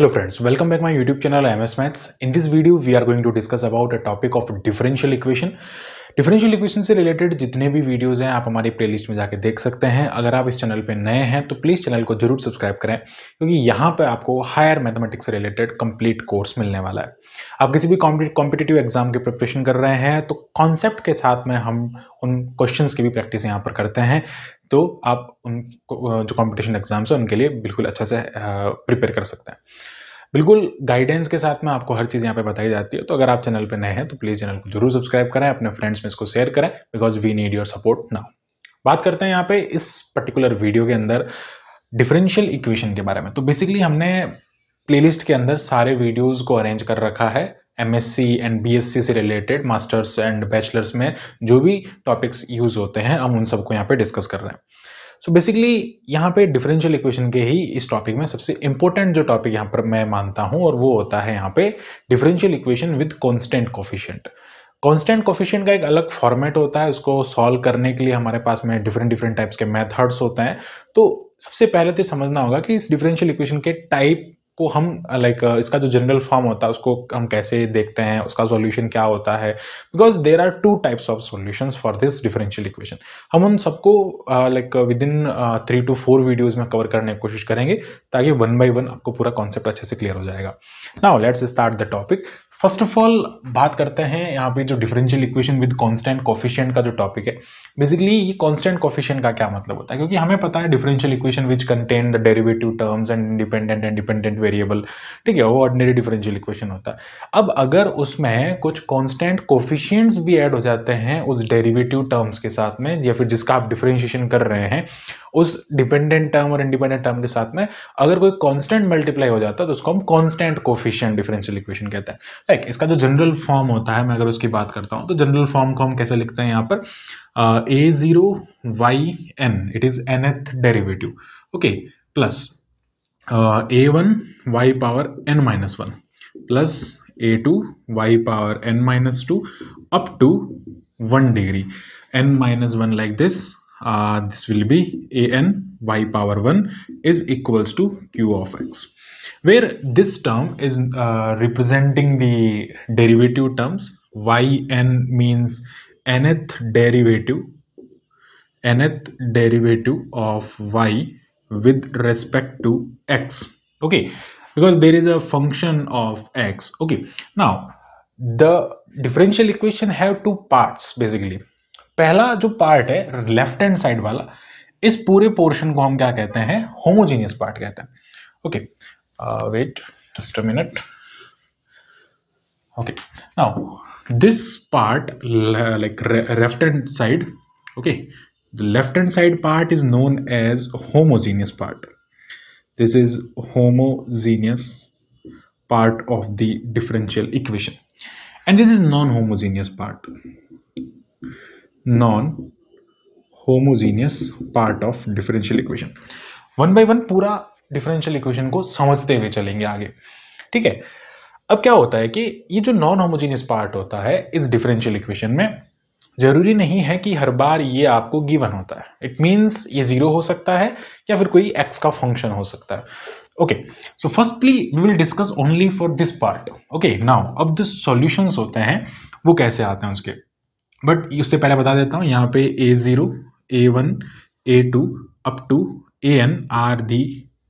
Hello friends, welcome back my YouTube channel MS Maths. In this video, we are going to discuss about a topic of differential equation. Differential equation से related जितने भी videos हैं आप हमारी playlist में जाके देख सकते हैं अगर आप इस चैनल पे नए हैं तो प्लीज़ चैनल को जरूर सब्सक्राइब करें क्योंकि यहाँ पे आपको हायर मैथमेटिक्स से रिलेटेड कंप्लीट कोर्स मिलने वाला है आप किसी भी कॉम्पिटेटिव एग्जाम की प्रिपरेशन कर रहे हैं तो कॉन्सेप्ट के साथ में हम उन क्वेश्चन की भी प्रैक्टिस यहाँ पर करते हैं तो आप उन जो कॉम्पिटिशन एग्ज़ाम्स हैं उनके लिए बिल्कुल अच्छा से प्रिपेयर कर सकते हैं बिल्कुल गाइडेंस के साथ में आपको हर चीज़ यहाँ पे बताई जाती है तो अगर आप चैनल पे नए हैं तो प्लीज़ चैनल को जरूर सब्सक्राइब करें अपने फ्रेंड्स में इसको शेयर करें because we need your support now बात करते हैं यहाँ पे इस पर्टिकुलर वीडियो के अंदर डिफरेंशियल इक्वेशन के बारे में तो बेसिकली हमने प्लेलिस्ट के अंदर सारे वीडियोस को अरेंज कर रखा है एमएससी एंड बीएससी से रिलेटेड मास्टर्स एंड बैचलर्स में जो भी टॉपिक्स यूज़ होते हैं हम उन सबको यहाँ पे डिस्कस कर रहे हैं सो बेसिकली यहाँ पे डिफरेंशियल इक्वेशन के ही इस टॉपिक में सबसे इंपॉर्टेंट जो टॉपिक यहाँ पर मैं मानता हूँ और वो होता है यहाँ पे differential equation with constant coefficient constant coefficient का एक अलग फॉर्मेट होता है उसको सॉल्व करने के लिए हमारे पास में डिफरेंट डिफरेंट टाइप्स के मेथड्स होते हैं तो सबसे पहले तो समझना होगा कि इस डिफरेंशियल इक्वेशन के टाइप को हम लाइक इसका जो जनरल फॉर्म होता है उसको हम कैसे देखते हैं उसका सॉल्यूशन क्या होता है because there are two types of solutions for this differential equation हम उन सबको like with in three to four videos में कवर करने की कोशिश करेंगे ताकि वन बाई वन आपको पूरा कॉन्सेप्ट अच्छे से क्लियर हो जाएगा now let's start the topic first of all बात करते हैं यहाँ पे जो differential equation with constant coefficient का जो टॉपिक है बेसिकली ये कांस्टेंट कॉफिशियंट का क्या मतलब होता है क्योंकि हमें पता है differential equation which contain the derivative terms and independent and dependent variable ठीक है वो ऑर्डिनरी डिफरेंशियल इक्वेशन होता है अब अगर उसमें कुछ कॉन्स्टेंट कोफिशियंट्स भी ऐड हो जाते हैं उस डेरिवेटिव टर्म्स के साथ में या फिर जिसका आप डिफरेंशिएशन कर रहे हैं उस डिपेंडेंट टर्म और इंडिपेंडेंट टर्म के साथ में अगर कोई कॉन्स्टेंट मल्टीप्लाई हो जाता है तो उसको हम कॉन्स्टेंट कोफिशियंट डिफरेंशियल इक्वेशन कहते हैं एक इसका जो जनरल फॉर्म होता है मैं अगर उसकी बात करता हूँ तो जनरल फॉर्म को हम कैसे लिखते हैं यहाँ पर A zero Y N it is nth derivative okay plus A one Y power N minus one plus A two Y power N minus two up to one degree N minus one like this this will be A N Y power one is equals to Q of X where this term is uh, representing the derivative terms yn means nth derivative nth derivative of y with respect to x okay because there is a function of x okay now the differential equation have two parts basically पहला जो part है left hand side वाला इस पूरे portion को हम क्या कहते हैं होमोजीनियस पार्ट कहते हैं okay okay. uh, wait just a minute okay now this part like left hand side okay the left hand side part is known as homogeneous part this is homogeneous part of the differential equation and this is non-homogeneous part non-homogeneous part of differential equation One by one, pūra. Differential equation को समझते हुए चलेंगे आगे ठीक है अब क्या होता है कि ये जो नॉन होमोजीनियस पार्ट होता है इस डिफरेंशियल इक्वेशन में जरूरी नहीं है कि हर बार ये आपको गिवन होता है इट मीन्स ये जीरो हो सकता है या फिर कोई एक्स का फंक्शन हो सकता है okay so firstly we will discuss only for this part okay now अब द सॉल्यूशंस होते हैं वो कैसे आते हैं उसके बट उससे पहले बता देता हूँ यहाँ पे A zero A one A two up to A N are the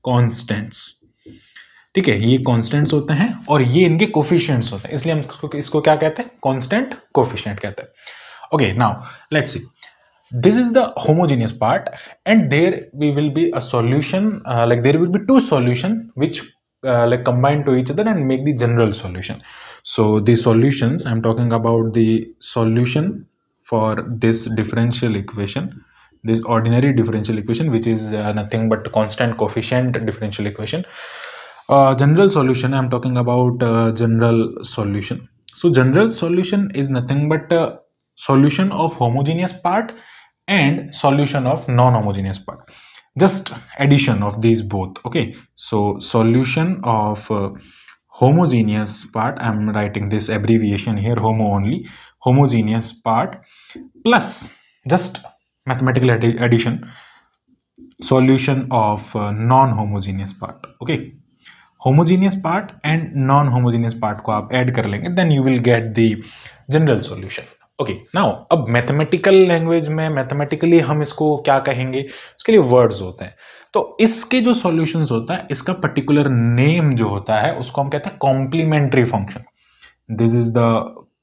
constants ठीक है ये कॉन्स्टेंट्स होते हैं और ये इनके कोफिशियंट्स होते हैं इसलिए हम इसको क्या कहते हैं कॉन्स्टेंट कोफिशियंट कहते हैं okay now let's see this is the homogeneous part and there we will be a solution like there will be two solution which like combined to each other and make the general solution so solution I am talking about the solution for this differential equation this ordinary differential equation which is uh, nothing but constant coefficient differential equation uh, general solution i'm talking about uh, general solution so general solution is nothing but uh, solution of homogeneous part and solution of non-homogeneous part just addition of these both okay so solution of uh, homogeneous part i'm writing this abbreviation here homo only homogeneous part plus just mathematical addi addition solution of uh, non-homogeneous part okay homogeneous part and non-homogeneous part को आप add कर लेंगे then you will get the general solution okay okay, now अब mathematical language में mathematically हम इसको क्या कहेंगे उसके लिए वर्ड्स होते हैं तो इसके जो सॉल्यूशंस होता है इसका पर्टिकुलर नेम जो होता है उसको हम कहते हैं complementary function this is the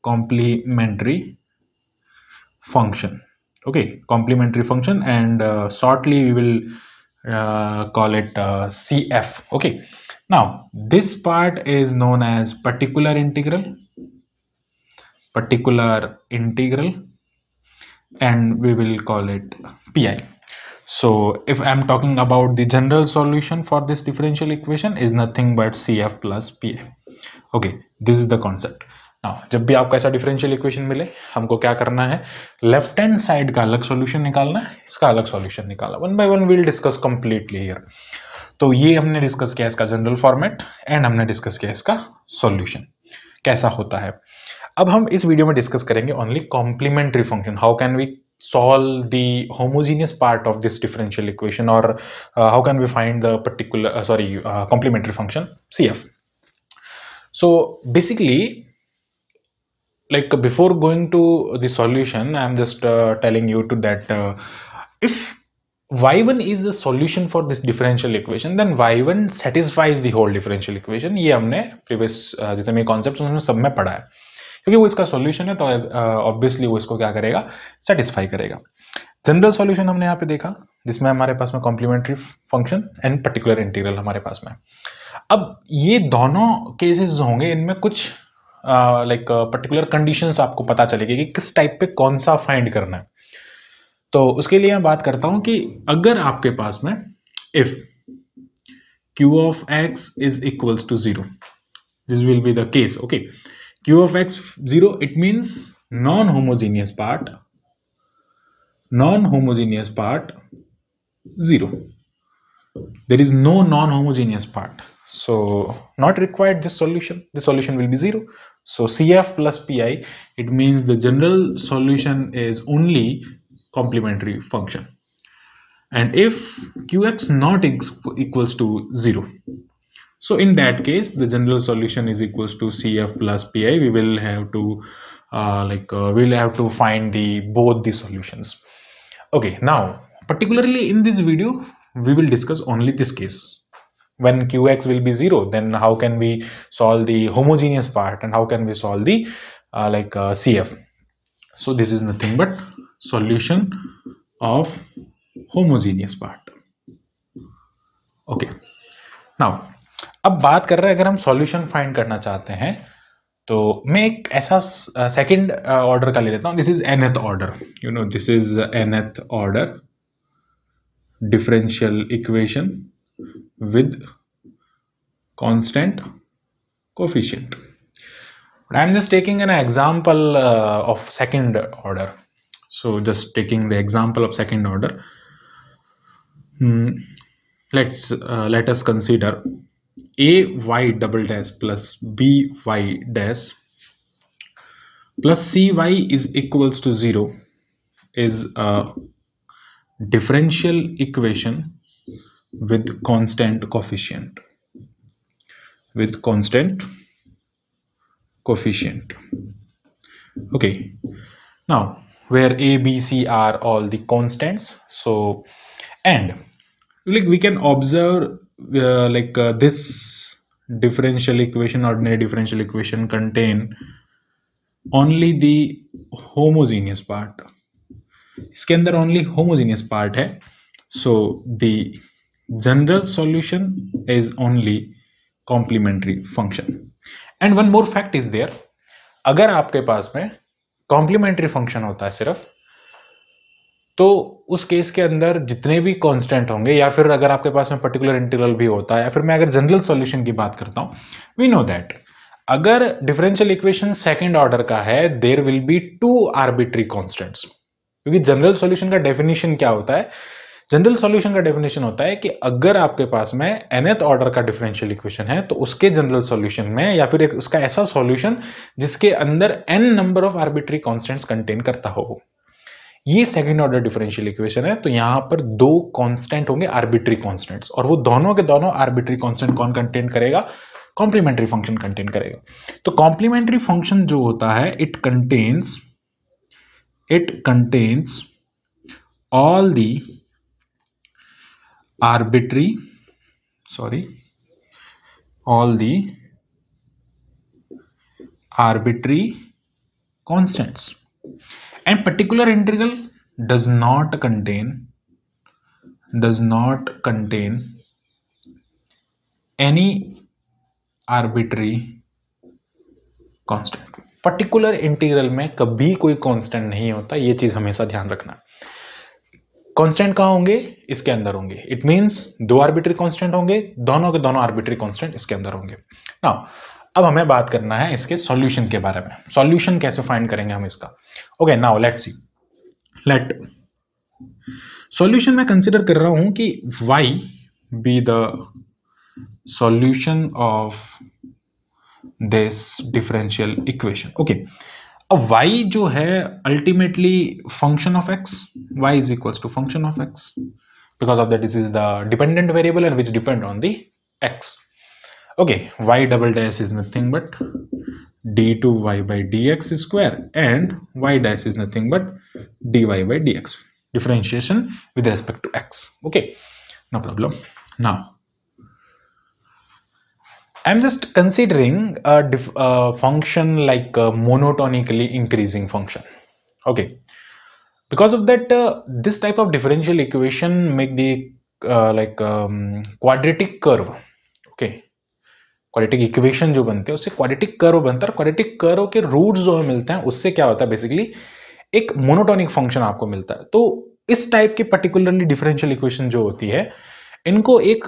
complementary function okay complementary function and uh, shortly we will uh, call it uh, cf okay now this part is known as particular integral particular integral and we will call it pi so if i'm talking about the general solution for this differential equation is nothing but cf plus pi okay this is the concept ना हाँ, जब भी आपको ऐसा differential equation मिले हमको क्या करना है लेफ्ट हैंड साइड का अलग सॉल्यूशन निकालना है इसका अलग सॉल्यूशन निकालना one by one will discuss completely here तो ये हमने डिस्कस किया इसका जनरल फॉर्मेट एंड हमने डिस्कस किया इसका सॉल्यूशन कैसा होता है अब हम इस वीडियो में डिस्कस करेंगे only complementary function how can we solve the homogeneous part of this differential equation और how can we find the particular sorry complementary function C F so basically like before going to the solution i'm just uh, telling you to that uh, if y1 is the solution for this differential equation then y1 satisfies the whole differential equation ye humne previous uh, जितने भी concept उन्होंने सब में पढ़ा है क्योंकि वो इसका सॉल्यूशन है तो ऑब्वियसली uh, वो इसको क्या karega सेटिस्फाई करेगा जनरल सॉल्यूशन हमने यहाँ पे देखा जिसमें हमारे पास में complementary function and particular integral हमारे पास में अब ये दोनों केसेस होंगे इनमें कुछ लाइक पर्टिकुलर कंडीशंस आपको पता चलेगी कि किस टाइप पे कौन सा फाइंड करना है तो उसके लिए मैं बात करता हूं कि अगर आपके पास में if Q of X is equals to zero this will be the case okay Q of X zero it means non homogeneous part non homogeneous part zero there is no non homogeneous part so not required this solution the solution will be zero so cf plus pi it means the general solution is only complementary function and if qx not equals to zero so in that case the general solution is equals to cf plus pi we will have to uh, like uh, we'll have to find the both the solutions okay now particularly in this video we will discuss only this case when qx will be zero then how can we solve the homogeneous part and how can we solve the uh, like uh, cf so this is nothing but solution of homogeneous part okay now अब बात कर रहे हैं अगर हम solution find करना चाहते हैं तो मैं एक ऐसा सेकंड ऑर्डर का ले लेता हूँ this is nth order you know this is nth order differential equation with constant coefficient. But I'm just taking an example uh, of second order. So just taking the example of second order. Hmm. Let's uh, let us consider a y double dash plus b y dash plus c y is equals to zero is a differential equation with constant coefficient with constant coefficient okay now where a b c are all the constants so and like we can observe uh, like uh, this differential equation ordinary differential equation contain only the homogeneous part इसके अंदर only homogeneous part. है So the general solution is only complementary function and one more fact is there अगर आपके पास में complementary function होता है सिर्फ तो उस केस के अंदर जितने भी कांस्टेंट होंगे या फिर अगर आपके पास में पर्टिकुलर इंटीग्रल भी होता है या फिर मैं अगर जनरल सॉल्यूशन की बात करता हूं वी नो दैट अगर डिफरेंशियल इक्वेशन सेकंड ऑर्डर का है there will be two arbitrary constants क्योंकि जनरल सॉल्यूशन का डेफिनेशन क्या होता है जनरल सॉल्यूशन का डेफिनेशन होता है कि अगर आपके पास में एनथ ऑर्डर का डिफरेंशियल इक्वेशन है तो उसके जनरल सॉल्यूशन में या फिर एक उसका ऐसा सॉल्यूशन जिसके अंदर N number of arbitrary constants contain करता हो ये सेकेंड ऑर्डर डिफरेंशियल इक्वेशन है तो यहाँ पर दो कॉन्स्टेंट होंगे आर्बिट्री कॉन्स्टेंट्स और वो दोनों के दोनों आर्बिट्री कॉन्स्टेंट कौन कंटेन करेगा कॉम्प्लीमेंट्री फंक्शन कंटेन करेगा तो कॉम्प्लीमेंट्री फंक्शन जो होता है it contains it contains all the arbitrary sorry all the arbitrary constants and particular integral does not contain does not contain any arbitrary constant particular integral में कभी कोई constant नहीं होता ये चीज़ हमेशा ध्यान रखना कांस्टेंट कहाँ होंगे इसके अंदर होंगे इट मींस दो आर्बिट्री कांस्टेंट होंगे दोनों के दोनों आर्बिट्री कांस्टेंट इसके अंदर होंगे ना अब हमें बात करना है इसके सॉल्यूशन के बारे में सॉल्यूशन कैसे फाइंड करेंगे हम इसका okay now let see let solution मैं कंसिडर कर रहा हूं कि Y be the solution of this differential equation okay okay. अब y जो है ultimately function of x y is equals to function of x because of that this is the dependent variable and which depend on the x okay y double dash is nothing but d2 y by dx square and y dash is nothing but dy by dx differentiation with respect to x okay no problem now I'm just considering a, diff, a function like a monotonically increasing function. Okay, because of that, uh, this type of differential equation make the uh, like um, quadratic curve. Okay, quadratic equation जो बनते हैं उससे quadratic curve बनता है quadratic curve के roots जो हमें मिलते हैं उससे क्या होता है बेसिकली एक मोनोटोनिक फंक्शन आपको मिलता है तो इस टाइप के पर्टिकुलरली डिफरेंशियल इक्वेशन जो होती है इनको एक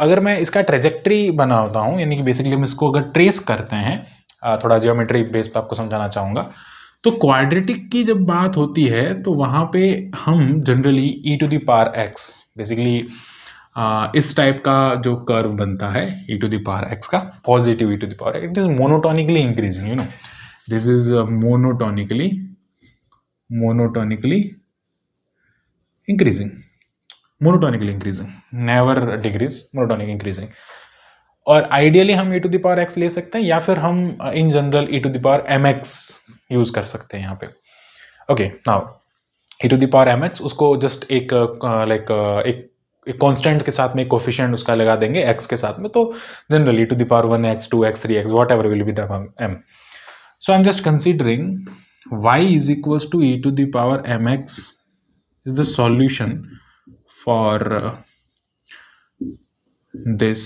अगर मैं इसका ट्रेजेक्ट्री बनाता हूँ यानी कि बेसिकली हम इसको अगर ट्रेस करते हैं थोड़ा जियोमेट्री बेस पर आपको समझाना चाहूँगा तो क्वाड्रेटिक की जब बात होती है तो वहाँ पे हम generally E to the power X basically इस टाइप का जो कर्व बनता है ई टू दी पार एक्स का positive E to the power it is monotonically increasing you know this is monotonically monotonically increasing monotonically increasing never decrease monotonic increasing और ideally हम E to the power x ले सकते हैं या फिर हम in general E to the power M X use कर सकते हैं यहाँ पे okay now E to the power M X उसको जस्ट एक लाइक uh, uh, uh, एक एक कॉन्स्टेंट के साथ में एक कोफिशियंट उसका लगा देंगे एक्स के साथ में तो general E to the power one X two X three X whatever will be them M so I am just considering Y is equals to E to the power M X is the solution for uh, this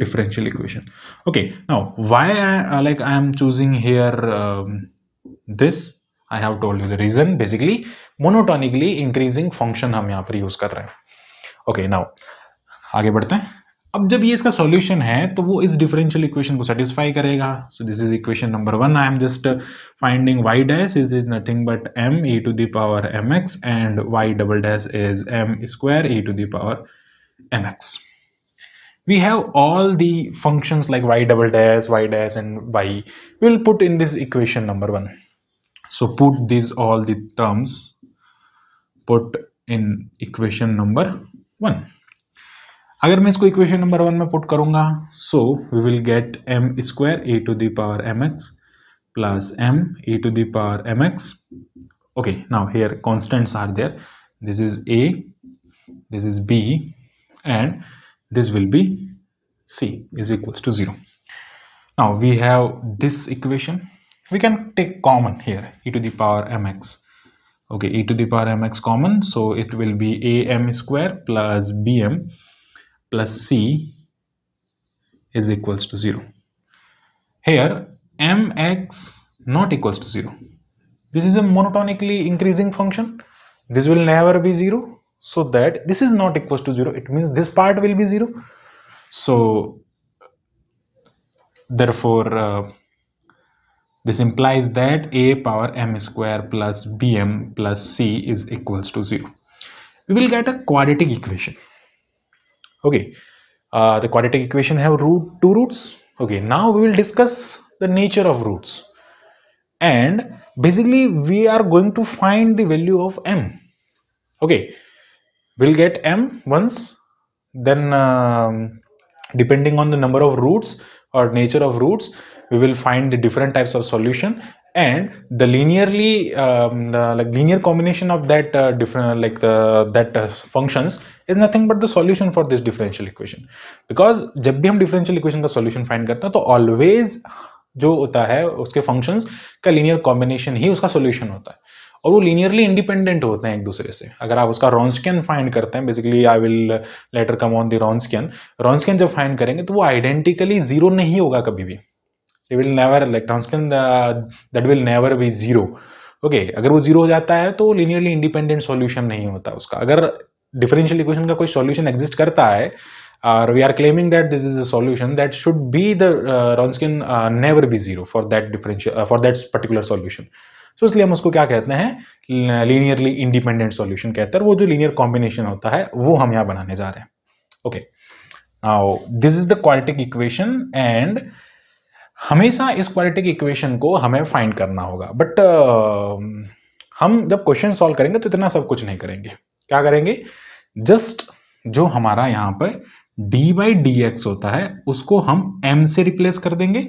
differential equation okay now why I, like i am choosing here um, this i have told you the reason basically monotonically increasing function hum yahan par use kar rahe hain okay, now aage badhte hain अब जब ये इसका solution है तो वो इस differential equation को satisfy करेगा so this is equation number one I am just finding Y dash is is nothing but M E to the power M X and Y double dash is M square E to the power M X we have all the function like Y double dash Y dash and Y will put in this equation number one so put this all terms put in equation number one अगर मैं इसको equation number one में put करूंगा so we will get M square E to the power M X plus M E to the power M X okay now here constants are there this is A this is B and this will be C is equals to zero now we have this equation we can take common here E to the power M X okay E to the power M X common so it will be A M square plus B M plus c is equals to 0. Here mx not equals to 0. This is a monotonically increasing function. This will never be 0. So that this is not equals to 0. It means this part will be 0. So therefore uh, this implies that a power m square plus bm plus c is equals to 0. We will get a quadratic equation okay uh, the quadratic equation have root two roots okay now we will discuss the nature of roots and basically we are going to find the value of m okay we'll get m once then um, depending on the number of roots or nature of roots we will find the different types of solution and the linearly um, like linear combination of that uh, different like the uh, that uh, functions is nothing but the solution for this differential equation because जब भी हम differential equation का solution find करते हैं तो always जो होता है उसके फंक्शंस का लीनियर कॉम्बिनेशन ही उसका सॉल्यूशन होता है और वो लीनियरली इंडिपेंडेंट होते हैं एक दूसरे से अगर आप उसका रॉन्सकैन फाइंड करते हैं basically I will later come on the Wronskian Wronskian जब फाइंड करेंगे तो वो आइडेंटिकली जीरो नहीं होगा कभी भी will never like Wronskian that will never be zero okay अगर वो जीरो हो जाता है तो लीनियरली इंडिपेंडेंट सॉल्यूशन नहीं होता उसका अगर डिफरेंशियल इक्वेशन का कोई सॉल्यूशन एग्जिस्ट करता है और we are claiming that this is a solution that should be the Wronskian never be zero for that differential for that particular solution so इसलिए हम उसको क्या कहते हैं लीनियरली इंडिपेंडेंट सॉल्यूशन कहते हैं वो जो लीनियर कॉम्बिनेशन होता है वो हम यहाँ बनाने जा रहे हैं okay now this is the quadratic equation and हमेशा इस क्वालिटिक इक्वेशन को हमें फाइंड करना होगा बट uh, हम जब क्वेश्चन सॉल्व करेंगे तो इतना सब कुछ नहीं करेंगे क्या करेंगे जस्ट जो हमारा यहाँ पर डी बाई डी एक्स होता है उसको हम एम से रिप्लेस कर देंगे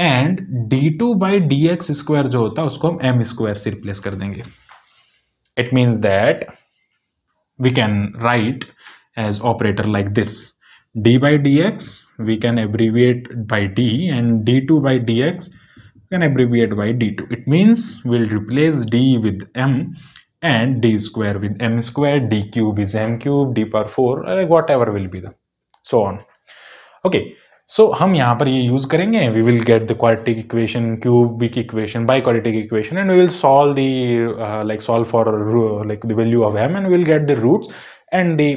and D two by D X square जो होता है उसको हम एम स्क्वायर से रिप्लेस कर देंगे it means that we can write as operator like this d by D x abbreviate by d and D two by D x can abbreviate by d two it means will replace d with m and d square with m square d cube is m cube d power 4 whatever will be the so on okay so हम यहाँ पर ये use करेंगे we will get the quadratic equation cubic equation equation and we will solve the uh, like solve for uh, like the value of m get the roots and the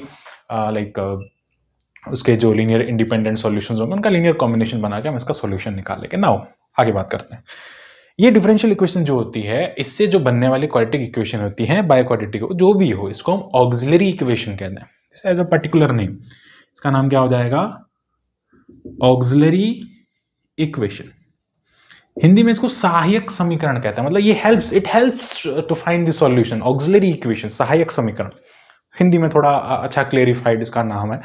uh, like uh, उसके जो linear independent solutions होंगे उनका linear combination बना के हम इसका solution निकालेंगे now आगे बात करते हैं ये डिफरेंशियल इक्वेशन जो होती है इससे जो बनने वाली क्वाड्रेटिक इक्वेशन होती है बाय क्वाड्रेटिक जो भी हो इसको हम ऑक्सिलरी इक्वेशन कहते हैं एज अ पर्टिकुलर नेम इसका नाम क्या हो जाएगा ऑक्सिलरी इक्वेशन हिंदी में इसको सहायक समीकरण कहते हैं मतलब ये helps it helps to find the solution auxiliary equation सहायक समीकरण हिंदी में थोड़ा अच्छा क्लेरिफाइड इसका नाम है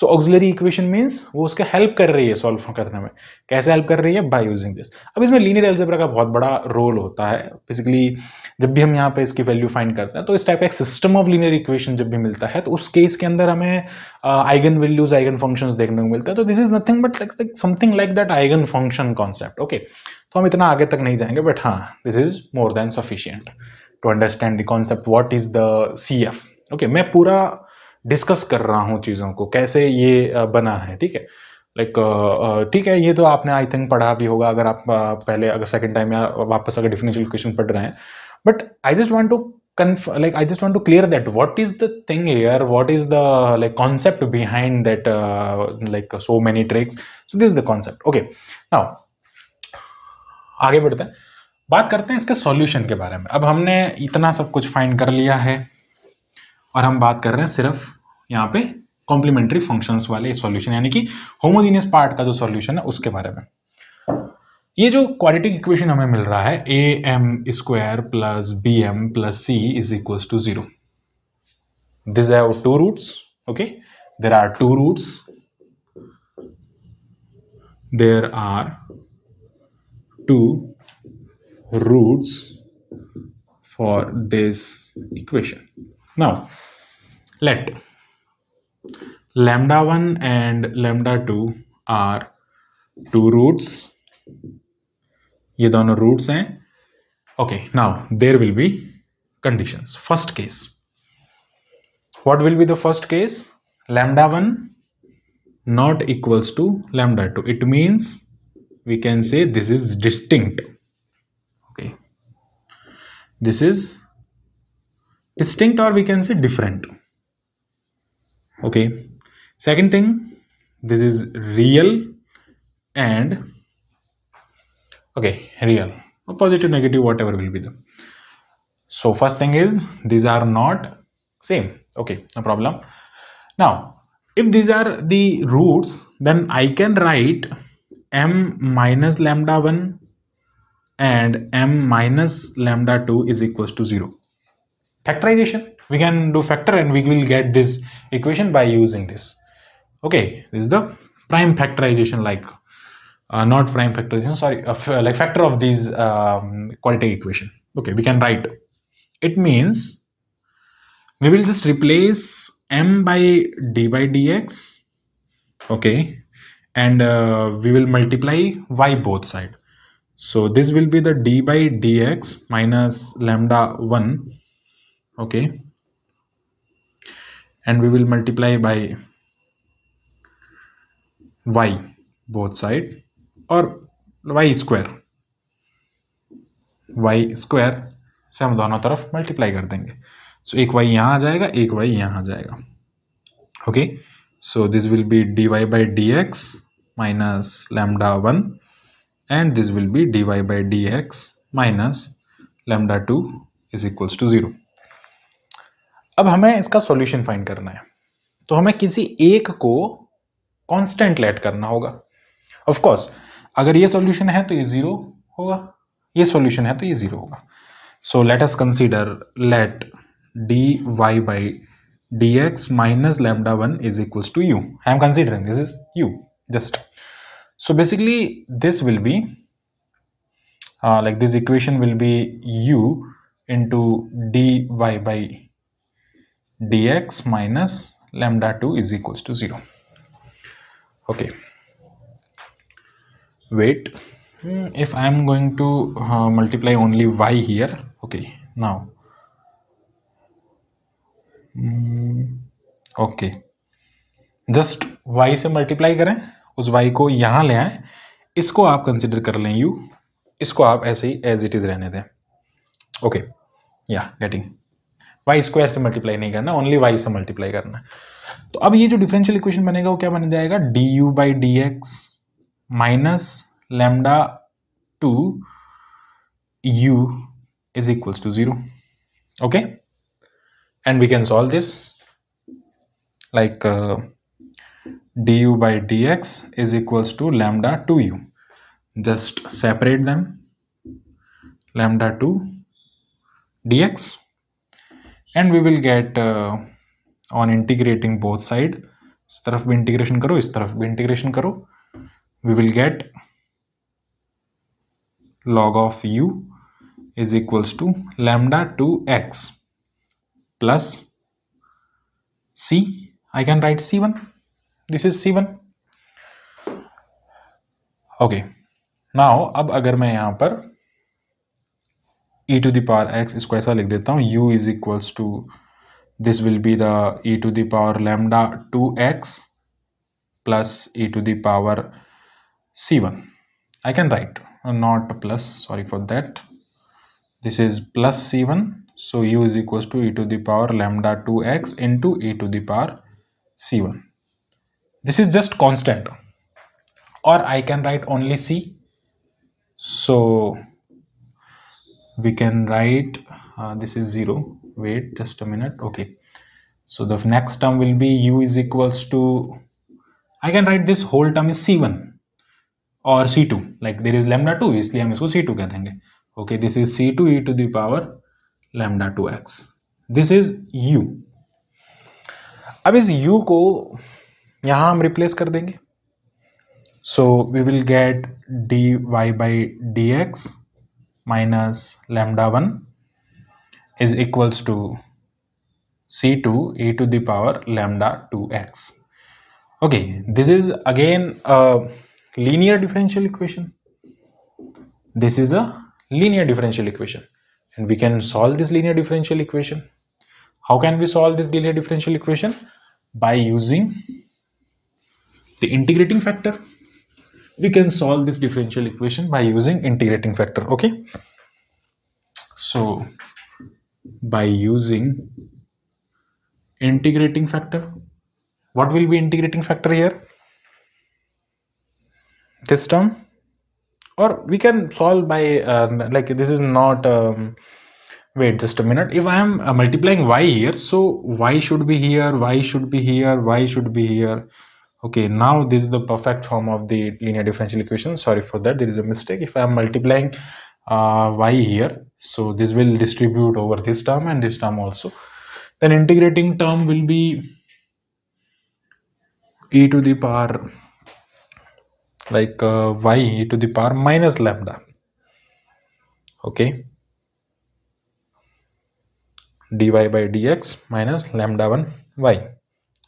सो ऑक्सिलरी इक्वेशन मीन्स वो उसका हेल्प कर रही है सॉल्व करने में कैसे हेल्प कर रही है बाय यूजिंग दिस अब इसमें लीनियर एल्जेब्रा का बहुत बड़ा रोल होता है बेसिकली जब भी हम यहाँ पे इसकी वैल्यू फाइंड करते हैं तो इस टाइप का एक सिस्टम ऑफ लीनियर इक्वेशन जब भी मिलता है तो उस केस के अंदर हमें आइगन वैल्यूज आइगन फंक्शन देखने को मिलता है तो this is nothing but like something like that eigen function concept okay तो हम इतना आगे तक नहीं जाएंगे बट हाँ this is more than sufficient to understand the concept what is the c f okay मैं पूरा डिस्कस कर रहा हूँ चीज़ों को कैसे ये बना है ठीक है लाइक ठीक है ये तो आपने आई थिंक पढ़ा भी होगा अगर आप पहले अगर सेकंड टाइम या वापस अगर डिफिनेशियल क्वेश्चन पढ़ रहे हैं but I just want to conf like I just want to clear that what is the thing here what is the like concept behind that like so many tricks so this is the concept okay now आगे बढ़ते हैं बात करते हैं इसके solution के बारे में अब हमने इतना सब कुछ फाइंड कर लिया है और हम बात कर रहे हैं सिर्फ यहाँ पे कॉम्प्लीमेंट्री फंक्शंस वाले सॉल्यूशन यानी कि होमोजीनियस पार्ट का जो सॉल्यूशन है उसके बारे में ये जो क्वाड्रेटिक इक्वेशन हमें मिल रहा है a M square plus B m plus c is equal to zero this have two roots okay there are two roots there are two roots for this equation now let lambda 1 and lambda 2 are two roots ये दोनों roots हैं Okay. Now there will be conditions. First case. what will be the first case lambda 1 not equals to lambda 2 it means we can say this is distinct okay this is distinct or we can say different okay second thing this is real and okay real or positive negative whatever will be the so first thing is these are not same okay no problem now if these are the roots then i can write m minus lambda 1 and m minus lambda 2 is equals to 0 factorization we can do factor and we will get this equation by using this okay this is the prime factorization like uh, not prime factorization sorry uh, like factor of these um, quadratic equation okay we can write it means we will just replace m by d by dx okay and uh, we will multiply y both side so this will be the d by dx minus lambda 1 okay and we will multiply by y both side or y square y square से हम दोनों तरफ multiply कर देंगे so, एक y यहां आ जाएगा एक y यहां आ जाएगा okay so this will be dy by dx minus lambda 1 and this will be dy by dx minus lambda 2 is equals to 0 अब हमें इसका सॉल्यूशन फाइंड करना है तो हमें किसी एक को कांस्टेंट लेट करना होगा ऑफ कोर्स अगर ये सॉल्यूशन है तो ये ज़ीरो होगा ये सॉल्यूशन है तो ये ज़ीरो होगा so let us consider let d y by D x minus lambda one is equal to u I am considering this is u just so basically this will be like this equation will be u into d y by dx minus lambda 2 is equals to 0 okay wait if I am going to uh, multiply only y here okay now mm, okay just y से multiply करें उस y को यहाँ ले आए इसको आप consider कर लें u इसको आप ऐसे ही एज इट इज़ रहने दें ओके या गेटिंग वाई स्क्वायर से मल्टीप्लाई नहीं करना ओनली वाई से मल्टीप्लाई करना तो अब ये जो डिफरेंशियल इक्वेशन बनेगा वो क्या बन जाएगा d u by D x minus lambda two u is equals to zero okay and we can solve this like d u by D x is equals to lambda two u just separate them lambda two d x and we will get on integrating both side इस तरफ भी integration करो इस तरफ भी integration करो we will get log of u is equals to lambda 2x plus c i can write c1 this is c1 okay okay. Now अब अगर मैं यहां पर e to the power x square ऐसा लिख देता हूँ u is equals to this will be the e to the power lambda 2x plus e to the power c1 I can write uh, not plus sorry for that this is plus c1 so u is equals to e to the power lambda 2x into e to the power c1 this is just constant or I can write only c so we can write uh, this is zero wait just a minute okay so the next term will be u is equals to I can write this whole term is c1 or c2 like there is lambda 2 इसलिए हम इसको c2 कह देंगे okay this is c2 e to the power lambda 2x this is u अब इस u को यहाँ हम रिप्लेस कर देंगे so we will get dy by dx minus lambda 1 is equals to c2 e to the power lambda 2x okay this is again a linear differential equation this is a linear differential equation and we can solve this linear differential equation how can we solve this linear differential equation by using the integrating factor we can solve this differential equation by using integrating factor okay so by using integrating factor what will be integrating factor here this term or we can solve by uh, like this is not um, wait just a minute if i am uh, multiplying y here so y should be here y should be here y should be here okay now this is the perfect form of the linear differential equation sorry for that there is a mistake if i am multiplying uh, y here so this will distribute over this term and this term also then integrating term will be e to the power like uh, y e to the power minus lambda okay dy by dx minus lambda 1 y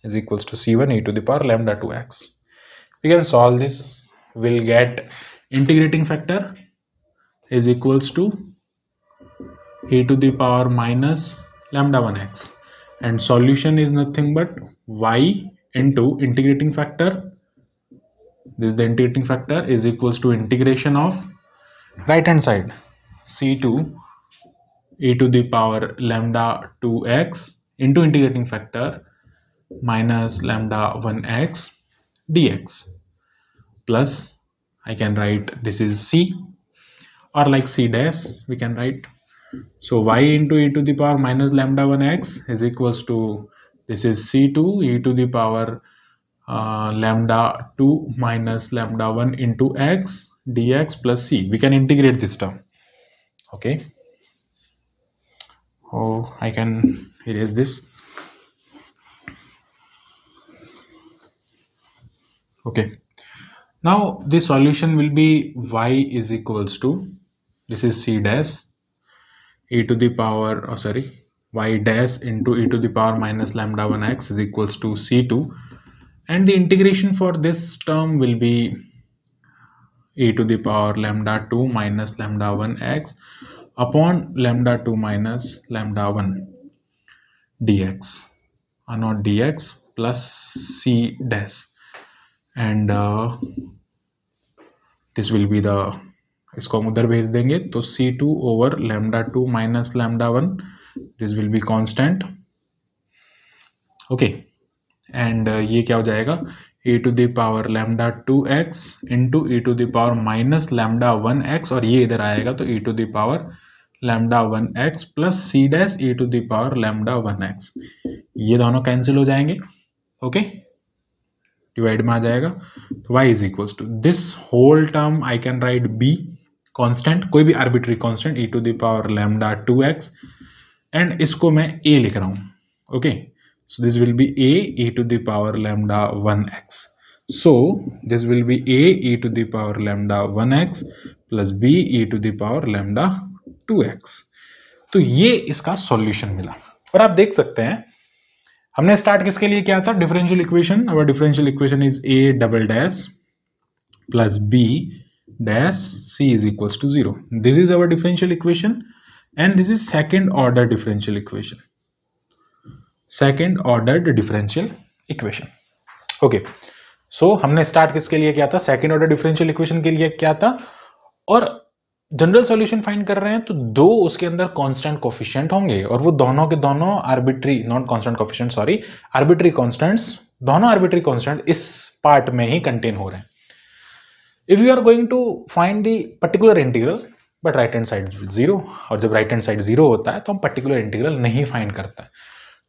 is equals to c1 e to the power lambda 2x we can solve this we'll get integrating factor is equals to e to the power minus lambda 1x and solution is nothing but y into integrating factor this is the integrating factor is equals to integration of right hand side c2 e to the power lambda 2x into integrating factor minus lambda 1x dx plus I can write this is c or like c dash we can write so y into e to the power minus lambda 1x is equals to this is c2 e to the power uh, lambda 2 minus lambda 1 into x dx plus c we can integrate this term okay oh I can erase this okay now the solution will be y is equals to this is c dash e to the power oh sorry y dash into e to the power minus lambda 1 x is equals to c2 and the integration for this term will be e to the power lambda 2 minus lambda 1 x upon lambda 2 minus lambda 1 dx or not dx plus c dash and this will be the इसको हम उधर भेज देंगे तो c two over lambda two minus lambda one this will be constant okay and ये क्या हो जाएगा e to the power lambda two x into e to the power minus lambda one x और ये इधर आएगा तो e to the power lambda lambda one x plus c dash e to the power lambda lambda one x ये दोनों cancel हो जाएंगे okay okay? Divide में आ जाएगा तो y is equal to this whole term I can write b constant कोई भी arbitrary constant e to the power lambda two x and इसको मैं ए लिख रहा हूँ okay so this will be a e to the power lambda one x so this will be a e to the power lambda one x plus b e to the power lambda two x तो ये इसका solution मिला और आप देख सकते हैं हमने स्टार्ट किसके लिए किया था डिफरेंशियल इक्वेशन अब differential equation is a double dash plus b dash c is equal to zero this is our differential equation and this is second order differential equation second order differential equation okay so हमने start किसके लिए किया था second order differential equation के लिए क्या था और जनरल सॉल्यूशन फाइंड कर रहे हैं तो दो उसके अंदर कांस्टेंट कॉफिशियंट होंगे और वो दोनों के दोनों arbitrary not constant coefficient sorry arbitrary constants दोनों आर्बिट्री कांस्टेंट इस पार्ट में ही कंटेन हो रहे हैं if you are going to find the particular integral but right hand side zero और जब राइट हैंड साइड जीरो होता है तो हम पर्टिकुलर इंटीग्रल नहीं फाइंड करते हैं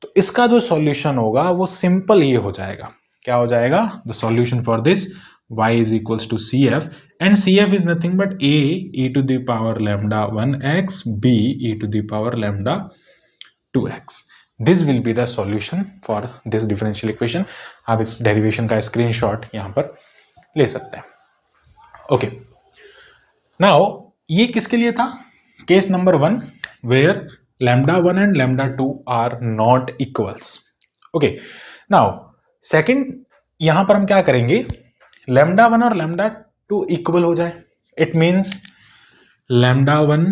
तो इसका जो सॉल्यूशन होगा वो सिंपल ये हो जाएगा क्या हो जाएगा the solution for this y is equals to cf and cf is nothing but a e to the power lambda 1x b e to the power lambda 2x this will be the solution for this differential equation आप इस derivation का screenshot यहाँ पर ले सकते हैं okay okay. Now ये किसके लिए था case number one where lambda one and lambda two are not equals okay now second यहां पर हम क्या करेंगे लेमडा वन और लेमडा टू इक्वल हो जाए it means lambda one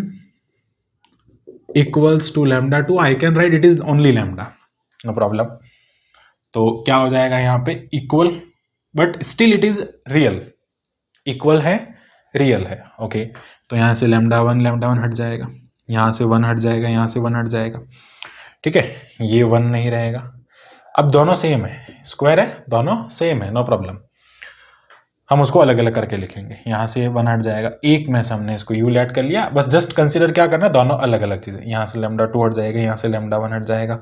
equals to lambda two I can write it is only lambda no problem तो क्या हो जाएगा यहाँ पे equal but still it is real equal है रियल है ओके okay. तो यहां से लेमडा वन लेमडा वन हट जाएगा यहां से वन हट जाएगा यहाँ से वन हट जाएगा ठीक है ये वन नहीं रहेगा अब दोनों सेम है स्क्वायर है दोनों सेम है नो प्रॉब्लम हम उसको अलग अलग करके लिखेंगे यहाँ से वन हट जाएगा एक में से हमने इसको यू लेट कर लिया बस जस्ट कंसिडर क्या करना दोनों अलग अलग चीज़ें यहाँ से लेमडा टू हट जाएगा यहाँ से लेमडा वन हट जाएगा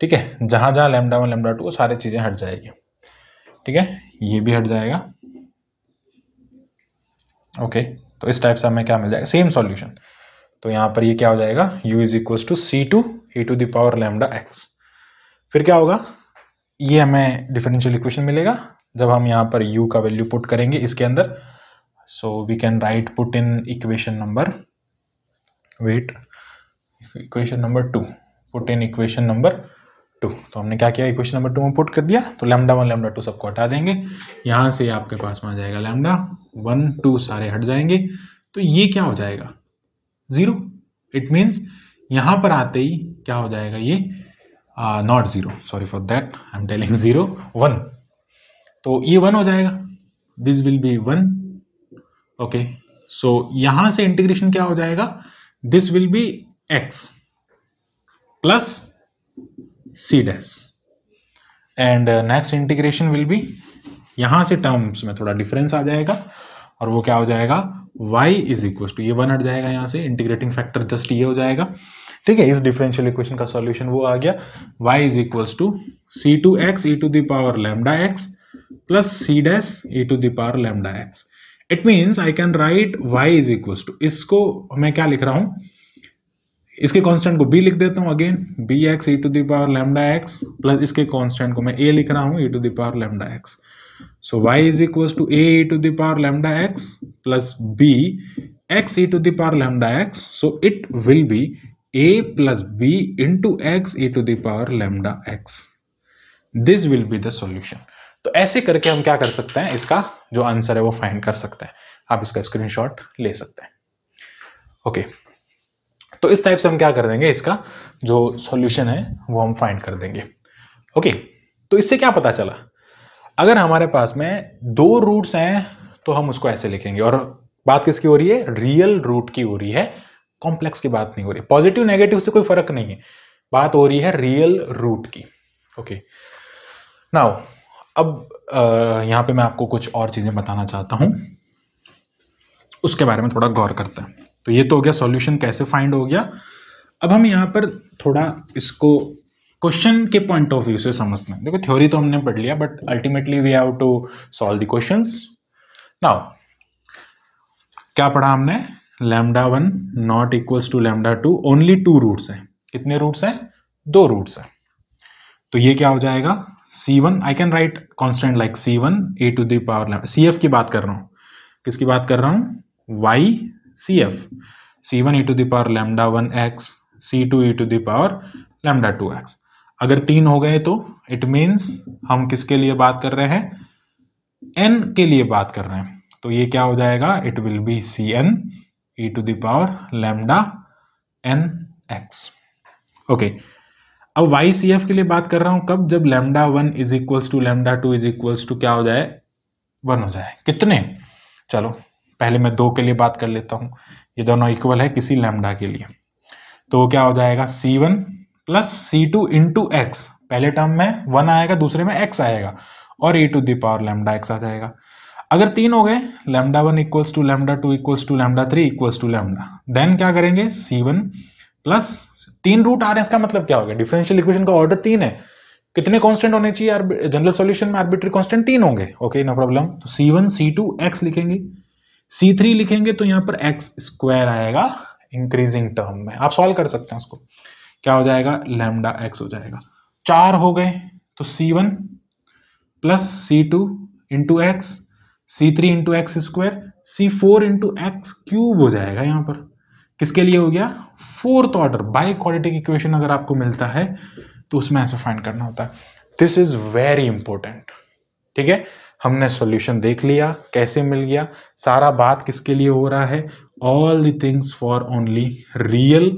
ठीक है जहाँ जहाँ लेमडा वन लेमडा टू सारी चीज़ें हट जाएगी ठीक है ये भी हट जाएगा ओके तो इस टाइप से हमें क्या मिल जाएगा सेम सॉल्यूशन तो यहाँ पर ये क्या हो जाएगा u is equal to c two E to the power lambda x फिर क्या होगा ये हमें डिफरेंशियल इक्वेशन मिलेगा जब हम यहाँ पर u का वैल्यू पुट करेंगे इसके अंदर so we can write put in equation number wait equation number two put in equation number two तो हमने क्या किया इक्वेशन नंबर टू में पुट कर दिया तो लैमडा वन लैमडा टू सबको हटा देंगे यहाँ से आपके पास में आ जाएगा लैमडा वन टू सारे हट जाएंगे तो ये क्या हो जाएगा ज़ीरो इट मीन्स यहाँ पर आते ही क्या हो जाएगा ये not zero sorry for that I am telling zero one तो ये वन हो जाएगा this will be one okay so यहां से इंटीग्रेशन क्या हो जाएगा this will be x plus c dash and next integration will be यहां से टर्म्स में थोड़ा डिफरेंस आ जाएगा और वो क्या हो जाएगा y इज इक्वल टू ये वन हट जाएगा यहां से इंटीग्रेटिंग फैक्टर जस्ट ये हो जाएगा ठीक है इस डिफरेंशियल इक्वेशन का सॉल्यूशन वो आ गया y is equal to c two x e to the power lambda x plus c dash e to the power lambda x it means I can write y is equals to इसको मैं क्या लिख रहा हूं इसके कांस्टेंट को b लिख देता हूं again b x e to the power lambda x plus इसके कांस्टेंट को मैं a लिख रहा हूं e to the power lambda x so y is equals to a e to the power lambda x plus b x e to the power lambda x so it will be a plus b into x e to the power power lambda x. This will be the solution. तो ऐसे करके हम क्या कर सकते हैं इसका जो आंसर है वो फाइंड कर सकते हैं आप इसका स्क्रीनशॉट ले सकते हैं ओके तो इस टाइप से हम क्या कर देंगे इसका जो सॉल्यूशन है वो हम फाइंड कर देंगे ओके तो इससे क्या पता चला अगर हमारे पास में दो रूट्स हैं तो हम उसको ऐसे लिखेंगे और बात किसकी हो रही है रियल रूट की हो रही है कॉम्प्लेक्स की बात नहीं हो रही पॉजिटिव नेगेटिव से कोई फर्क नहीं है बात हो रही है रियल रूट की ओके नाउ अब यहाँ पे मैं आपको कुछ और चीज़ें बताना चाहता हूँ उसके बारे में थोड़ा गौर करते हैं तो ये तो हो गया सॉल्यूशन कैसे फाइंड हो गया अब हम यहाँ पर थोड़ा इसको क्वेश्चन के पॉइंट ऑफ व्यू से समझते हैं देखो थ्योरी तो हमने पढ़ लिया but ultimately we have to solve the question now क्या पढ़ा हमने lambda one not equals to lambda two only two roots हैं कितने रूट्स हैं दो रूट्स हैं तो ये क्या हो जाएगा c1 I can write constant like c1 a to the power c की बात कर रहा हूँ किसकी बात कर रहा हूँ y cf f c one A to the power lambda one x c two a to the power lambda two x अगर तीन हो गए तो इट मीन्स हम किसके लिए बात कर रहे हैं एन के लिए बात कर रहे हैं तो ये क्या हो जाएगा it will be c n e to the power lambda n x okay अब वाई सी एफ के लिए बात कर रहा हूं कब जब lambda one is equals to lambda two is equals to क्या हो जाए वन हो जाए कितने चलो पहले मैं दो के लिए बात कर लेता हूं ये दोनों इक्वल है किसी लेमडा के लिए तो क्या हो जाएगा c one plus c two into x पहले टर्म में वन आएगा दूसरे में एक्स आएगा और a to the power lambda x आ जाएगा अगर तीन हो गए lambda one equals to lambda two equals to lambda three equals to lambda then क्या करेंगे सी वन प्लस तीन रूट आ रहे हैं इसका मतलब क्या हो गया डिफरेंशियल इक्वेशन का ऑर्डर तीन है कितने कांस्टेंट होने चाहिए जनरल सॉल्यूशन में आर्बिट्री कांस्टेंट तीन होंगे ओके नो प्रॉब्लम तो c one c two x लिखेंगे सी थ्री लिखेंगे तो यहाँ पर एक्स स्क्वायर आएगा इंक्रीजिंग टर्म में आप सॉल्व कर सकते हैं उसको क्या हो जाएगा लेमडा एक्स हो जाएगा चार हो गए तो c one plus c two into x c three into x square c four into x cube हो जाएगा यहाँ पर किसके लिए हो गया fourth order by quadratic equation अगर आपको मिलता है तो उसमें ऐसा फाइंड करना होता है दिस इज वेरी इंपॉर्टेंट ठीक है हमने सॉल्यूशन देख लिया कैसे मिल गया सारा बात किसके लिए हो रहा है all the things for only real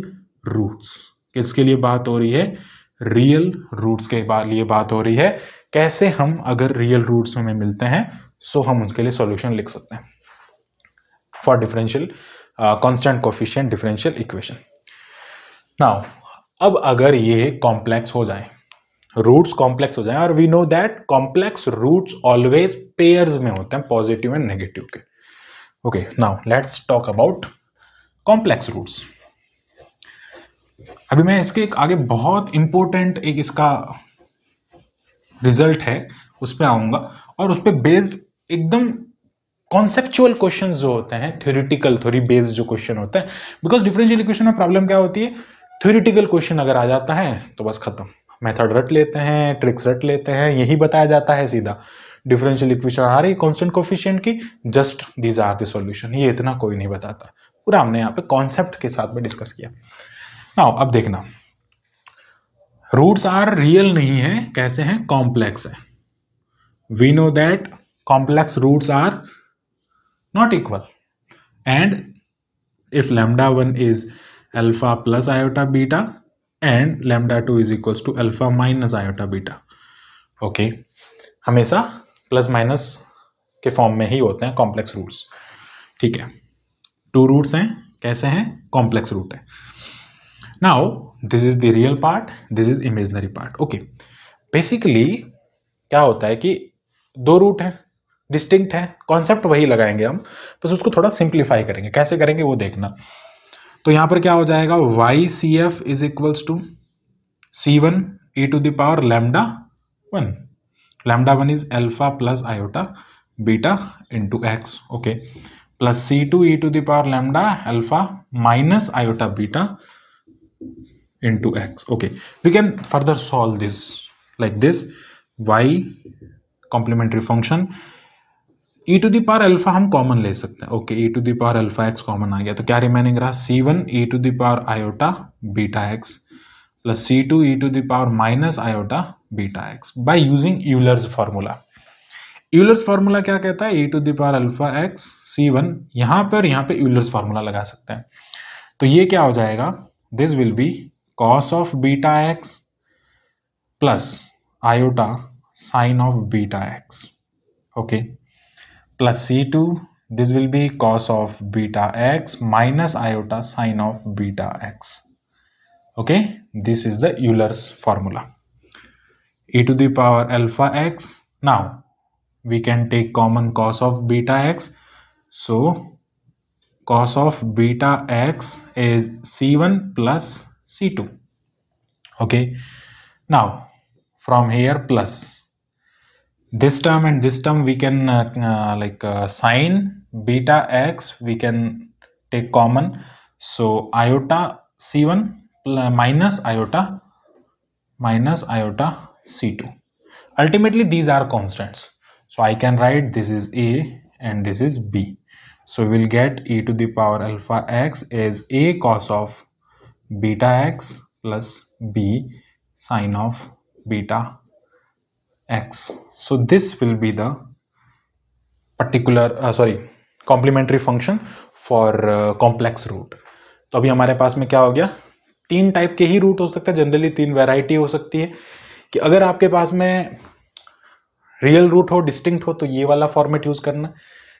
roots किसके लिए बात हो रही है रियल रूट्स के लिए बात हो रही है कैसे हम अगर रियल रूट्स हमें मिलते हैं सो हम उसके लिए सॉल्यूशन लिख सकते हैं for differential constant coefficient differential equation now अब अगर ये कॉम्प्लेक्स हो जाए रूट्स कॉम्प्लेक्स हो जाए और we know that complex roots always pairs में होते हैं पॉजिटिव एंड नेगेटिव के okay now let's talk about complex roots अभी मैं इसके एक आगे बहुत इंपॉर्टेंट एक इसका रिजल्ट है उस पर आऊंगा और उस पर बेस्ड एकदम कॉन्सेप्चुअल क्वेश्चन जो होते हैं थ्योरिटिकल थ्योरी बेस्ड जो क्वेश्चन होते हैं बिकॉज डिफरेंशियल इक्वेशन में प्रॉब्लम क्या होती है थ्योरिटिकल क्वेश्चन अगर आ जाता है तो बस खत्म मेथड रट लेते हैं ट्रिक्स रट लेते हैं यही बताया जाता है सीधा डिफरेंशियल इक्वेशन आ रही कॉन्स्टेंट कोफिशियंट की just these are the solution ये इतना कोई नहीं बताता पूरा हमने यहाँ पे कॉन्सेप्ट के साथ में डिस्कस किया नाउ अब देखना रूट्स आर रियल नहीं है कैसे हैं कॉम्प्लेक्स है we know that complex roots are not equal and if lambda 1 is alpha plus iota beta and lambda 2 is equals to alpha minus iota beta okay okay. हमेशा plus minus के form में ही होते हैं complex roots ठीक है to roots हैं कैसे हैं कॉम्प्लेक्स रूट है now this is the real part this is imaginary part okay basically क्या होता है कि दो रूट हैं डिस्टिंक्ट है कॉन्सेप्ट वही लगाएंगे हम बस उसको थोड़ा सिंप्लीफाई करेंगे कैसे करेंगे वो देखना तो यहां पर क्या हो जाएगा y c f is equals to c one e to the power lambda one lambda one is alpha plus iota beta into x okay plus c two E to the power lambda alpha minus iota beta into x okay we can further solve this like this y complementary function e to the power alpha हम common ले सकते हैं okay E to the power alpha x common आ गया तो क्या remaining रहा c one e to the power iota beta x plus c two E to the power minus iota beta x by using Euler's formula Euler's formula क्या कहता है ई to the power alpha x c one यहाँ पर और यहाँ पे Euler's formula लगा सकते हैं तो ये क्या हो जाएगा this will be cos of beta x plus iota sine of beta x okay plus C2 this will be cos of beta x minus iota sine of beta x okay this is the Euler's formula e to the power alpha x now we can take common cos of beta x so cos of beta x is c1 plus c2 okay now from here plus this term and this term we can uh, uh like uh, sine beta x we can take common so iota c1 uh, minus iota minus iota c2 ultimately these are constants so i can write this is a and this is b so we'll get e to the power alpha x is a cos of beta x plus b sine of beta x. So this will be the particular uh, sorry complementary function for uh, complex root. तो अभी हमारे पास में क्या हो गया तीन type के ही रूट हो सकते हैं जनरली तीन वेराइटी हो सकती है कि अगर आपके पास में रियल रूट हो डिस्टिंक्ट हो तो ये वाला फॉर्मेट यूज करना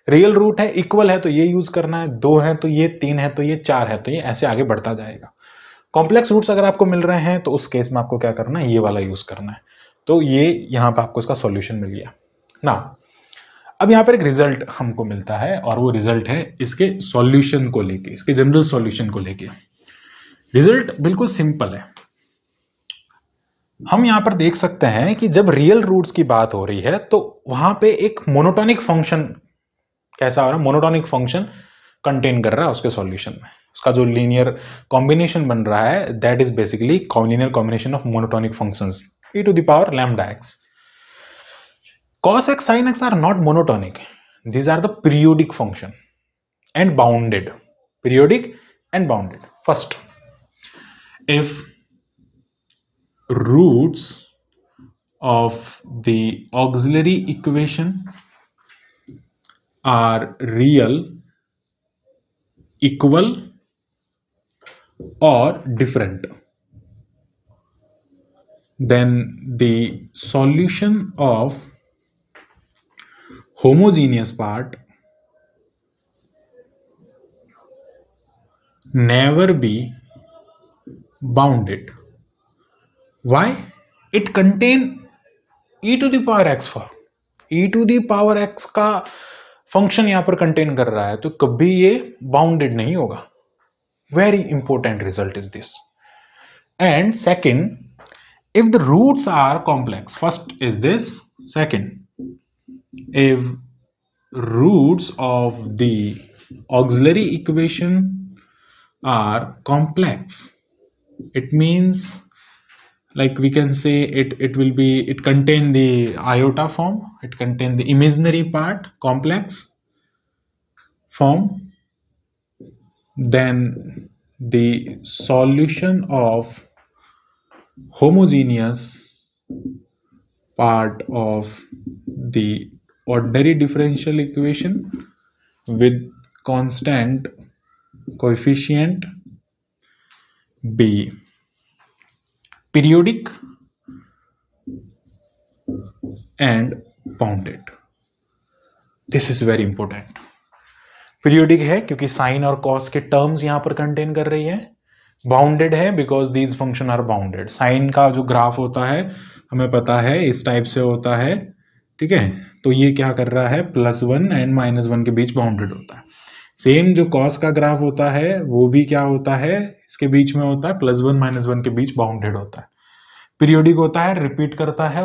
रियल रूट है इक्वल है तो ये यूज करना है दो है तो ये तीन है तो ये चार है तो ये ऐसे आगे बढ़ता जाएगा कॉम्प्लेक्स रूट्स अगर आपको मिल रहे हैं तो उस केस में आपको क्या करना है ये वाला यूज करना है तो ये यहाँ पर आपको इसका सॉल्यूशन मिल गया ना अब यहाँ पर एक रिजल्ट हमको मिलता है और वो रिजल्ट है इसके सॉल्यूशन को लेके इसके जनरल सॉल्यूशन को लेके रिजल्ट बिल्कुल सिंपल है हम यहाँ पर देख सकते हैं कि जब रियल रूट्स की बात हो रही है तो वहां पे एक मोनोटॉनिक फंक्शन कैसा हो रहा है मोनोटॉनिक फंक्शन कंटेन कर रहा है उसके सॉल्यूशन में उसका जो लीनियर कॉम्बिनेशन बन रहा है that is basically linear combination of monotonic functions e to the power lambda x. Cos x, sin x are not monotonic. These are the periodic function and bounded. Periodic and bounded. First, if roots of the auxiliary equation are real equal or different then the solution of homogeneous part never be bounded why it contain e to the power x का e to the power x ka function yahan par contain kar raha hai to kabhi ye bounded nahi hoga very important result is this and second if the roots are complex first is this second if roots of the auxiliary equation are complex it means like we can say it it will be it contain the iota form it contain the imaginary part complex form then the solution of homogeneous part of the ordinary differential equation with constant coefficient b periodic and bounded this is very important periodic है क्योंकि sign और cos के terms यहां पर contain कर रही है bounded है because these function are bounded sine का जो ग्राफ होता है हमें पता है इस टाइप से होता है ठीक है तो ये क्या कर रहा है plus one and minus one के बीच बाउंडेड होता है सेम जो कॉस का ग्राफ होता है वो भी क्या होता है इसके बीच में होता है प्लस वन माइनस वन के बीच बाउंडेड होता है पीरियोडिक होता है रिपीट करता है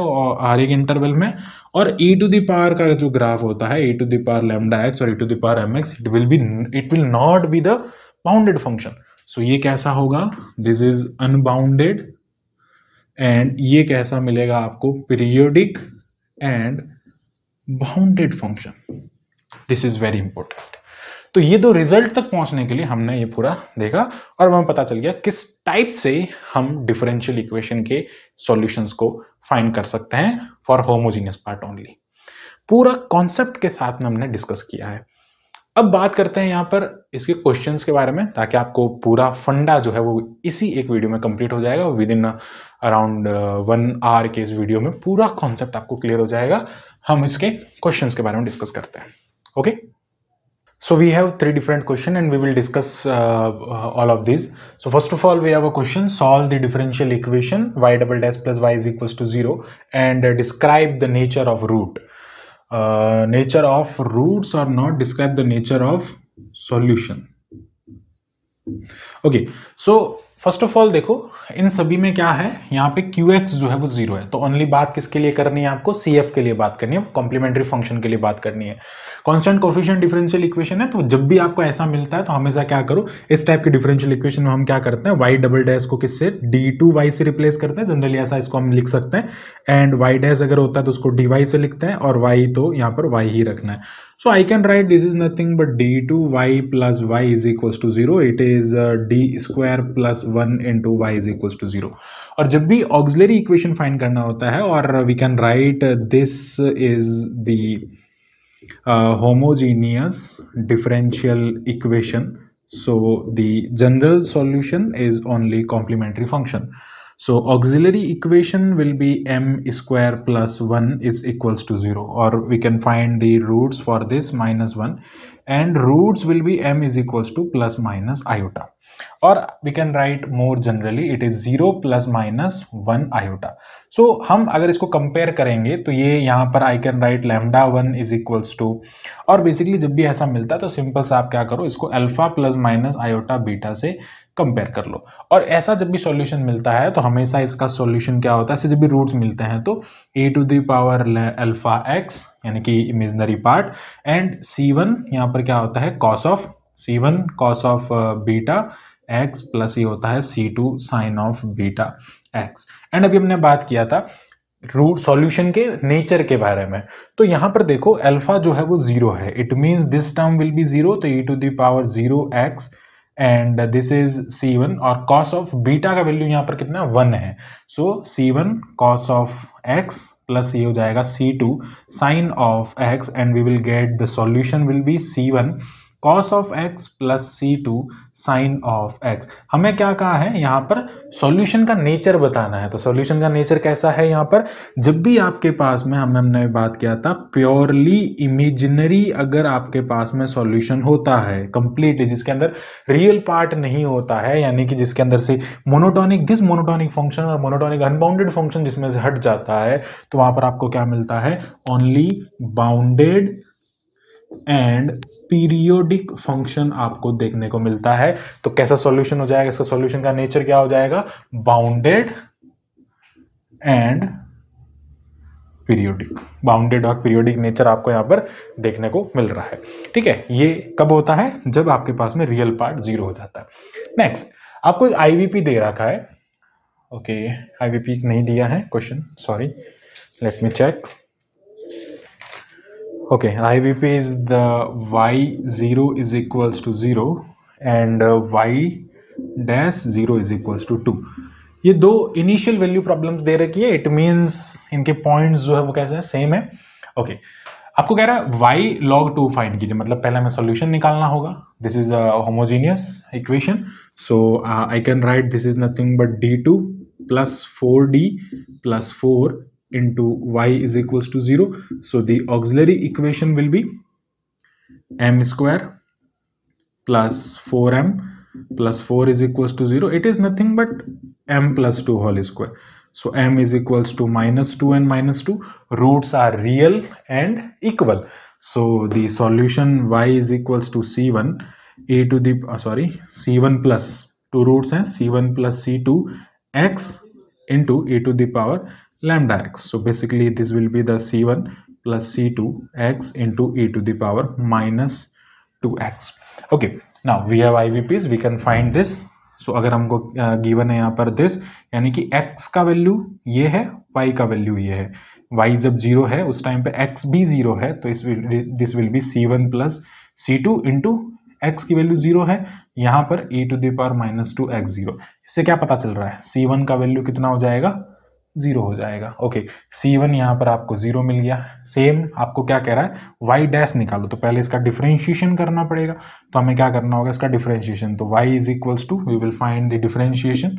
हर एक इंटरवल में और ई टू दी पावर का जो ग्राफ होता है ई to the power lambda x और e to the power m x it will be it will not be the bounded function so ये कैसा होगा दिस इज अनबाउंडेड एंड ये कैसा मिलेगा आपको periodic and bounded function this is very important तो ये दो रिजल्ट तक पहुंचने के लिए हमने ये पूरा देखा और हमें पता चल गया किस टाइप से हम डिफरेंशियल इक्वेशन के सॉल्यूशंस को फाइंड कर सकते हैं फॉर होमोजीनियस पार्ट ओनली पूरा कॉन्सेप्ट के साथ में हमने डिस्कस किया है अब बात करते हैं यहां पर इसके क्वेश्चंस के बारे में ताकि आपको पूरा फंडा जो है वो इसी एक वीडियो में कंप्लीट हो जाएगा within around one hour के इस वीडियो में पूरा कॉन्सेप्ट आपको क्लियर हो जाएगा हम इसके क्वेश्चंस के बारे में डिस्कस करते हैं okay so we have three different question and we will discuss all of this so first of all we have a question solve the differential equation y double dash plus y is equal to zero and describe the nature of root Uh, nature of roots or not describe the nature of solution okay so first of all देखो इन सभी में क्या है यहाँ पे Q x जो है वो जीरो है तो ओनली बात किसके लिए करनी है आपको सी एफ के लिए बात करनी है कॉम्प्लीमेंट्री फंक्शन के लिए बात करनी है कॉन्स्टेंट कोफिशियंट डिफरेंशियल इक्वेशन है तो जब भी आपको ऐसा मिलता है तो हमेशा क्या करो इस टाइप के डिफरेंशियल इक्वेशन में हम क्या करते हैं वाई डबल डैश को किससे डी टू वाई से रिप्लेस करते हैं जनरली ऐसा इसको हम लिख सकते हैं एंड वाई डैश अगर होता है तो उसको डी वाई से लिखते हैं और वाई तो यहाँ पर वाई ही रखना है so i can write this is nothing but d2y plus y is equals to 0 it is uh, d square plus 1 into y is equals to 0 और जब भी equation find फाइंड करना होता है और we can write this is the homogeneous differential equation. so the general solution is only complementary function So auxiliary equation will be m square plus 1 is equals to 0 or we can find the roots for this minus 1 and roots will be m is equals to plus minus iota or we can write more generally it is 0 plus minus 1 iota. So हम अगर इसको compare करेंगे तो ये यहाँ पर I can write lambda 1 is equals to और basically जब भी ऐसा मिलता है तो simple सा आप क्या करो इसको alpha plus minus iota beta से कंपेयर कर लो और ऐसा जब भी सॉल्यूशन मिलता है तो हमेशा इसका सॉल्यूशन क्या होता है ऐसे जब भी रूट्स मिलते हैं तो e to the power alpha x यानी कि imaginary part and c one यहाँ पर क्या होता है cos of c one cos of beta x plus ये होता है c two sine of beta x and अभी हमने बात किया था रूट सॉल्यूशन के नेचर के बारे में तो यहाँ पर देखो अल्फा जो है वो ज़ीरो है it means this term will be zero तो e to the power zero x and this is c one और कॉस ऑफ बीटा का वैल्यू यहाँ पर कितना वन है so c one cos of x plus ये हो जाएगा c two sine of x and we will get the solution will be c one cos of x plus c two sine of x हमें क्या कहा है यहाँ पर solution का नेचर बताना है तो सॉल्यूशन का नेचर कैसा है यहाँ पर जब भी आपके पास में हम हमने बात किया था प्योरली इमेजिनरी अगर आपके पास में सॉल्यूशन होता है कंप्लीटली जिसके अंदर रियल पार्ट नहीं होता है यानी कि जिसके अंदर से मोनोटॉनिक दिस मोनोटॉनिक फंक्शन और मोनोटॉनिक अनबाउंडेड फंक्शन जिसमें से हट जाता है तो वहाँ पर आपको क्या मिलता है only bounded and periodic function आपको देखने को मिलता है तो कैसा सॉल्यूशन हो जाएगा इसका सॉल्यूशन का नेचर क्या हो जाएगा बाउंडेड एंड पीरियोडिक बाउंडेड और पीरियोडिक नेचर आपको यहां पर देखने को मिल रहा है ठीक है ये कब होता है जब आपके पास में रियल पार्ट जीरो हो जाता है नेक्स्ट आपको आईवीपी दे रखा है ओके आईवीपी नहीं दिया है question sorry let me check okay IVP is the y0 is equals to 0 and uh, y dash 0 is equals to 2 ये दो इनिशियल वैल्यू प्रॉब्लम्स दे रखी है इट मींस इनके पॉइंट्स जो है वो कैसे हैं सेम है ओके okay. आपको कह रहा है y log 2 फाइंड कीजिए मतलब पहले हमें सॉल्यूशन निकालना होगा this is a homogeneous equation so I can write this is nothing but d2 plus four d plus four into y is equals to 0 so the auxiliary equation will be m square plus 4m plus 4 is equals to 0 it is nothing but m plus 2 whole square so m is equals to minus 2 and minus 2 roots are real and equal so the solution y is equals to c1 a to the uh, sorry c1 plus 2 roots and c1 plus c2 x into e to the power lambda x. So basically this will be the c1 plus c2 x into e to the power minus 2x. Okay, now we have IVPs, we can find this. So so, अगर हमको given uh, है यहाँ पर this यानी कि x का value ये है y का वैल्यू ये है y जब जीरो है उस टाइम पे x भी जीरो है तो इस this will be c1 one plus c two into x की वैल्यू जीरो है यहाँ पर e to the power minus two x zero इससे क्या पता चल रहा है c1 का वैल्यू कितना हो जाएगा ज़ीरो हो जाएगा ओके सी वन यहाँ पर आपको ज़ीरो मिल गया सेम आपको क्या कह रहा है वाई डैश निकालो तो पहले इसका डिफ्रेंशिएशन करना पड़ेगा तो हमें क्या करना होगा इसका डिफ्रेंशिएशन तो y is equals to we will find the differentiation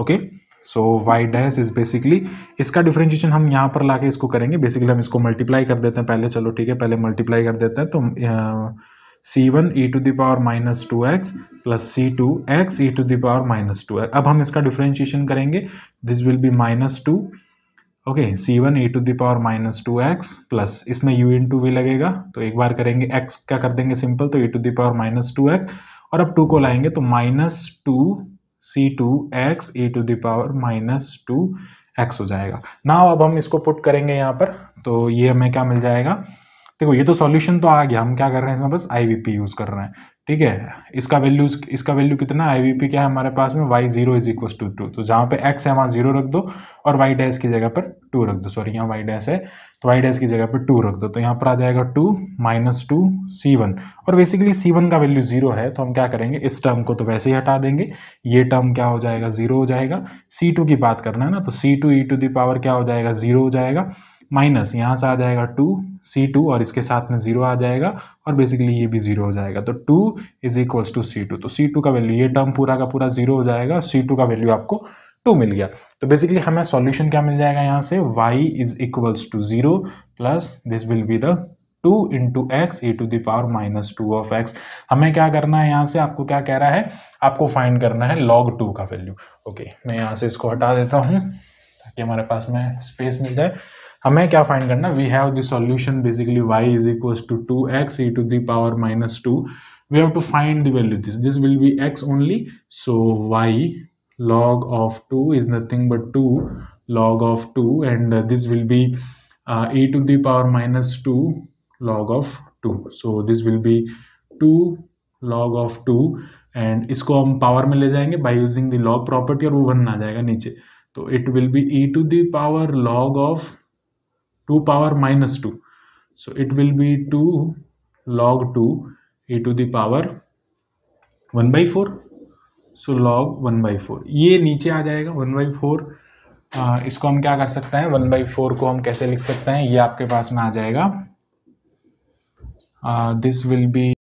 okay so y dash is basically इसका डिफ्रेंशिएशन हम यहाँ पर लाके इसको करेंगे बेसिकली हम इसको मल्टीप्लाई कर देते हैं पहले चलो ठीक है पहले मल्टीप्लाई कर देते हैं तो uh, c1 e to the power minus two x plus c two x e to the power minus two अब हम इसका डिफ्रेंशिएशन करेंगे this will be minus two okay c one e to the power power minus two x plus इसमें u into v वी लगेगा तो एक बार करेंगे एक्स क्या कर देंगे सिंपल तो e to the power power minus two x और अब टू को लाएंगे तो minus two c two x e to the power power minus two x हो जाएगा ना अब हम इसको पुट करेंगे यहाँ पर तो ये हमें क्या मिल जाएगा देखो ये तो सॉल्यूशन तो आ गया हम क्या कर रहे हैं इसमें बस आई यूज़ कर रहे हैं ठीक है इसका वैल्यू इसका वैल्यू कितना आई क्या है हमारे पास में y zero is equal to two तो जहाँ पे एक्स है वहाँ जीरो रख दो और वाई डैश की जगह पर टू रख दो सॉरी यहाँ वाई डैश है तो वाई डैश की जगह पर टू रख दो तो यहाँ पर आ जाएगा two minus two c one और बेसिकली सी वन का वैल्यू जीरो है तो हम क्या करेंगे इस टर्म को तो वैसे ही हटा देंगे ये टर्म क्या हो जाएगा जीरो हो जाएगा सी टू की बात करना है ना तो c two E to the power क्या हो जाएगा जीरो हो जाएगा माइनस यहाँ से आ जाएगा टू सी टू और इसके साथ में ज़ीरो आ जाएगा और बेसिकली ये भी ज़ीरो हो जाएगा तो two is equals to c two तो सी टू का वैल्यू ये टर्म पूरा का पूरा ज़ीरो हो जाएगा सी टू का वैल्यू आपको टू मिल गया तो बेसिकली हमें सॉल्यूशन क्या मिल जाएगा यहाँ से y is equals to zero plus this will be the two into x e to the power minus two of x हमें क्या करना है यहाँ से आपको क्या कह रहा है आपको फाइंड करना है लॉग टू का वैल्यू ओके मैं यहाँ से इसको हटा देता हूँ ताकि हमारे पास में स्पेस मिल जाए हमें क्या फाइंड करना we have the solution basically y is equals to two x e to the power minus two we have to find the value this this will be x only so y log of 2 is nothing but 2 log of 2 and uh, this will be uh, e to the power minus 2 log of 2 so this will be 2 log of 2 and इसको हम power में ले जाएंगे by using the log property और वो one आ जाएगा नीचे तो it will be e to the power log of two power minus two so it will be two log two e to the power one by four so log one by four ये नीचे आ जाएगा one by four इसको हम क्या कर सकते हैं one by four को हम कैसे लिख सकते हैं ये आपके पास में आ जाएगा दिस विल बी